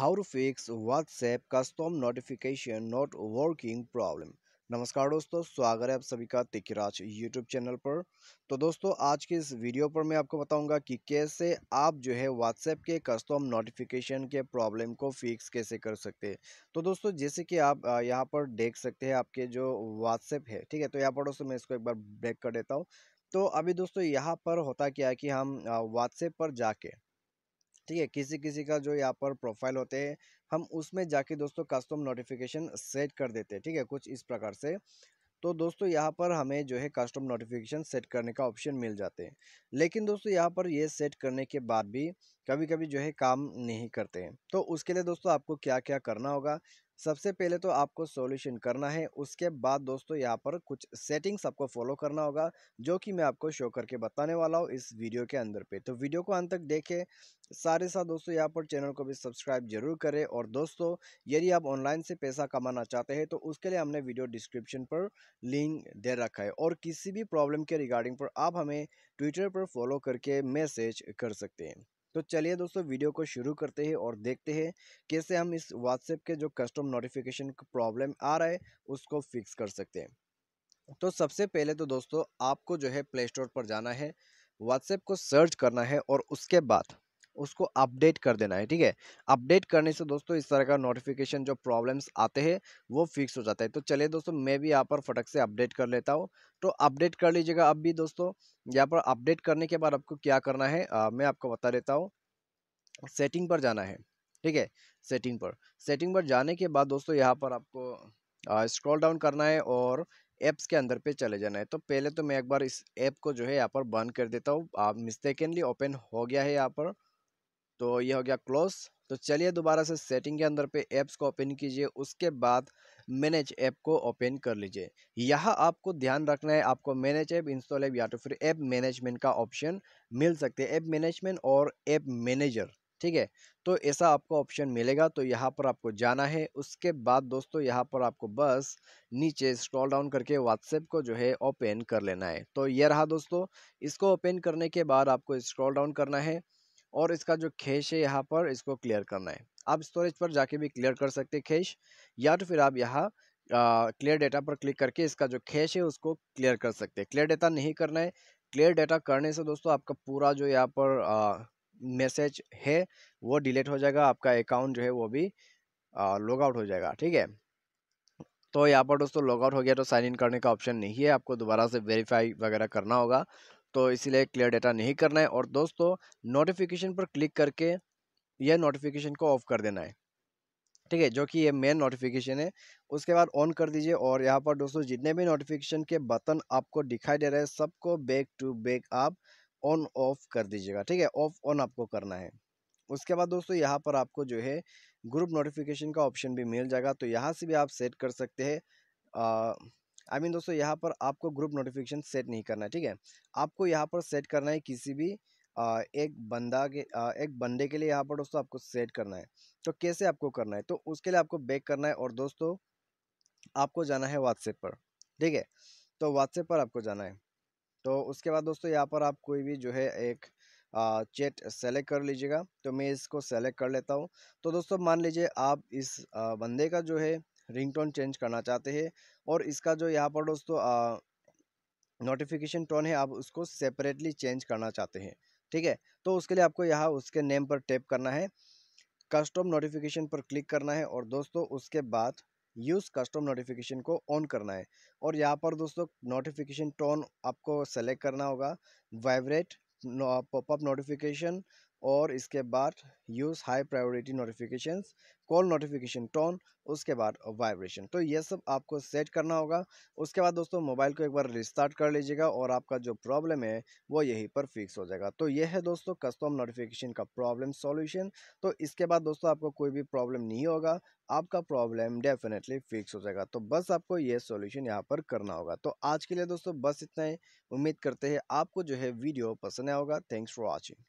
how to fix WhatsApp custom notification not working problem नमस्कार दोस्तों स्वागत है आप सभी का तिकराज यूट्यूब चैनल पर तो दोस्तों आज के इस वीडियो पर मैं आपको बताऊंगा कि कैसे आप जो है व्हाट्सएप के कस्टम नोटिफिकेशन के प्रॉब्लम को फिक्स कैसे कर सकते हैं तो दोस्तों जैसे कि आप यहां पर देख सकते हैं आपके जो व्हाट्सएप है ठीक है तो यहाँ पर दोस्तों मैं इसको एक बार ब्रेक कर देता हूँ तो अभी दोस्तों यहाँ पर होता क्या है कि हम व्हाट्सएप पर जाके ठीक है किसी किसी का जो यहाँ पर प्रोफाइल होते हैं हम उसमें जाके दोस्तों कस्टम नोटिफिकेशन सेट कर देते हैं ठीक है कुछ इस प्रकार से तो दोस्तों यहाँ पर हमें जो है कस्टम नोटिफिकेशन सेट करने का ऑप्शन मिल जाते हैं लेकिन दोस्तों यहाँ पर ये सेट करने के बाद भी कभी कभी जो है काम नहीं करते हैं तो उसके लिए दोस्तों आपको क्या क्या करना होगा सबसे पहले तो आपको सॉल्यूशन करना है उसके बाद दोस्तों यहाँ पर कुछ सेटिंग्स आपको फॉलो करना होगा जो कि मैं आपको शो करके बताने वाला हूँ इस वीडियो के अंदर पे तो वीडियो को अंत तक देखें सारे साथ दोस्तों यहाँ पर चैनल को भी सब्सक्राइब जरूर करें और दोस्तों यदि आप ऑनलाइन से पैसा कमाना चाहते हैं तो उसके लिए हमने वीडियो डिस्क्रिप्शन पर लिंक दे रखा है और किसी भी प्रॉब्लम के रिगार्डिंग पर आप हमें ट्विटर पर फॉलो करके मैसेज कर सकते हैं तो चलिए दोस्तों वीडियो को शुरू करते हैं और देखते हैं कैसे हम इस व्हाट्सएप के जो कस्टम नोटिफिकेशन प्रॉब्लम आ रहा है उसको फिक्स कर सकते हैं तो सबसे पहले तो दोस्तों आपको जो है प्ले स्टोर पर जाना है व्हाट्सएप को सर्च करना है और उसके बाद उसको अपडेट कर देना है ठीक है अपडेट करने से दोस्तों इस तरह का नोटिफिकेशन जो प्रॉब्लम्स आते हैं वो फिक्स हो जाता है तो चलिए दोस्तों मैं भी यहाँ पर फटक से अपडेट कर लेता हूँ तो अपडेट कर लीजिएगा अब भी दोस्तों यहाँ पर अपडेट करने के बाद आपको क्या करना है आ, मैं आपको बता देता हूँ सेटिंग पर जाना है ठीक है सेटिंग पर सेटिंग पर जाने के बाद दोस्तों यहाँ पर आपको स्क्रॉल डाउन करना है और ऐप्स के अंदर पे चले जाना है तो पहले तो मैं एक बार इस ऐप को जो है यहाँ पर बंद कर देता हूँ मिस्टेकनली ओपन हो गया है यहाँ पर तो ये हो गया क्लोज तो चलिए दोबारा से सेटिंग के अंदर पे ऐप्स को ओपन कीजिए उसके बाद मैनेज ऐप को ओपन कर लीजिए यहाँ आपको ध्यान रखना है आपको मैनेज ऐप इंस्टॉल ऐप या तो फिर ऐप मैनेजमेंट का ऑप्शन मिल सकते हैं ऐप मैनेजमेंट और ऐप मैनेजर ठीक है तो ऐसा आपको ऑप्शन मिलेगा तो यहाँ पर आपको जाना है उसके बाद दोस्तों यहाँ पर आपको बस नीचे स्क्रॉल डाउन करके व्हाट्सएप को जो है ओपन कर लेना है तो ये रहा दोस्तों इसको ओपन करने के बाद आपको स्क्रॉल डाउन करना है और इसका जो खेश है यहाँ पर इसको क्लियर करना है आप स्टोरेज पर जाके भी क्लियर कर सकते हैं खेश या तो फिर आप यहाँ क्लियर डेटा पर क्लिक करके इसका जो खेश है उसको क्लियर कर सकते हैं क्लियर डेटा नहीं करना है क्लियर डेटा करने से दोस्तों आपका पूरा जो यहाँ पर मैसेज है वो डिलीट हो जाएगा आपका अकाउंट जो है वो भी लॉग आउट हो जाएगा ठीक है तो यहाँ पर दोस्तों लॉग आउट हो गया तो साइन इन करने का ऑप्शन नहीं है आपको दोबारा से वेरीफाई वगैरह करना होगा तो इसीलिए क्लियर डेटा नहीं करना है और दोस्तों नोटिफिकेशन पर क्लिक करके यह नोटिफिकेशन को ऑफ कर देना है ठीक है जो कि ये मेन नोटिफिकेशन है उसके बाद ऑन कर दीजिए और यहाँ पर दोस्तों जितने भी नोटिफिकेशन के बटन आपको दिखाई दे रहे हैं सबको बैक टू बैक आप ऑन ऑफ कर दीजिएगा ठीक है ऑफ ऑन आपको करना है उसके बाद दोस्तों यहाँ पर आपको जो है ग्रुप नोटिफिकेशन का ऑप्शन भी मिल जाएगा तो यहाँ से भी आप सेट कर सकते हैं आई I मीन mean दोस्तों यहाँ पर आपको ग्रुप नोटिफिकेशन सेट नहीं करना है ठीक है आपको यहाँ पर सेट करना है किसी भी आ, एक बंदा के आ, एक बंदे के लिए यहाँ पर दोस्तों आपको सेट करना है तो कैसे आपको करना है तो उसके लिए आपको बैक करना है और दोस्तों आपको जाना है व्हाट्सएप पर ठीक है तो व्हाट्सएप पर आपको जाना है तो उसके बाद दोस्तों यहाँ पर आप कोई भी जो है एक आ, चेट सेलेक्ट कर लीजिएगा तो मैं इसको सेलेक्ट कर लेता हूँ तो दोस्तों मान लीजिए आप इस आ, बंदे का जो है रिंगटोन चेंज करना चाहते हैं और इसका जो यहाँ पर दोस्तों नोटिफिकेशन टोन है आप उसको सेपरेटली चेंज करना चाहते हैं ठीक है तो उसके लिए आपको यहाँ उसके नेम पर टैप करना है कस्टम नोटिफिकेशन पर क्लिक करना है और दोस्तों उसके बाद यूज़ कस्टम नोटिफिकेशन को ऑन करना है और यहाँ पर दोस्तों नोटिफिकेशन टोन आपको सेलेक्ट करना होगा वाइब्रेट पॉपअप नोटिफिकेशन और इसके बाद use high priority notification call notification tone उसके बाद वाइब्रेशन तो ये सब आपको सेट करना होगा उसके बाद दोस्तों मोबाइल को एक बार रिस्टार्ट कर लीजिएगा और आपका जो प्रॉब्लम है वो यहीं पर फिक्स हो जाएगा तो ये है दोस्तों कस्टम नोटिफिकेशन का प्रॉब्लम सॉल्यूशन तो इसके बाद दोस्तों आपको कोई भी प्रॉब्लम नहीं होगा आपका प्रॉब्लम डेफिनेटली फिक्स हो जाएगा तो बस आपको ये सॉल्यूशन यहाँ पर करना होगा तो आज के लिए दोस्तों बस इतना ही उम्मीद करते हैं आपको जो है वीडियो पसंद आया होगा थैंक्स फॉर वॉचिंग